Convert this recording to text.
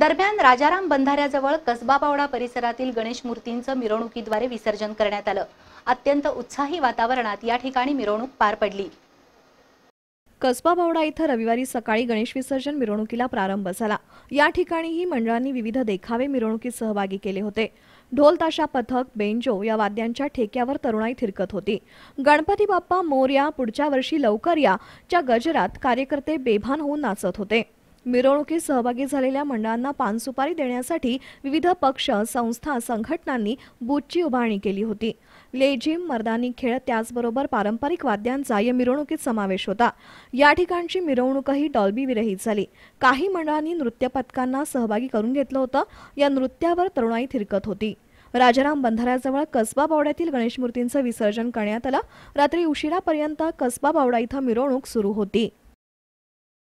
दरम्यान राजाराम बंधाऱ्याजवळ कसबा पावडा परिसरातील गणेश मूर्तींचं मिरवणुकीद्वारे विसर्जन करण्यात आलं अत्यंत उत्साही वातावरणात या ठिकाणी मिरवणूक पार पडली कसबा बावडा इथं रविवारी सकाळी गणेश विसर्जन मिरवणुकीला प्रारंभ झाला या ठिकाणीही मंडळांनी विविध देखावे मिरवणुकीत सहभागी केले होते ढोल ताशा पथक बेंजो या वाद्यांच्या ठेक्यावर तरुणाई थिरकत होती गणपती बाप्पा मोर्या पुढच्या वर्षी लवकर या च्या गजरात कार्यकर्ते बेभान होऊन नाचत होते मिरवणुकीत सहभागी झालेल्या मंडळांना पानसुपारी देण्यासाठी विविध पक्ष संस्था संघटनांनी बुथची उभारणी केली होती लेझिम मर्दानी खेळ त्याचबरोबर पारंपरिक वाद्यांचा या मिरवणुकीत समावेश होता या ठिकाणची मिरवणूकही डॉल्बी विरहित झाली काही मंडळांनी नृत्य पथकांना सहभागी करून घेतलं होतं या नृत्यावर तरुणाई थिरकत होती राजाराम बंधाऱ्याजवळ कसबा बावड्यातील गणेश मूर्तींचं विसर्जन करण्यात आलं रात्री उशिरापर्यंत कसबा बावडा इथं मिरवणूक सुरू होती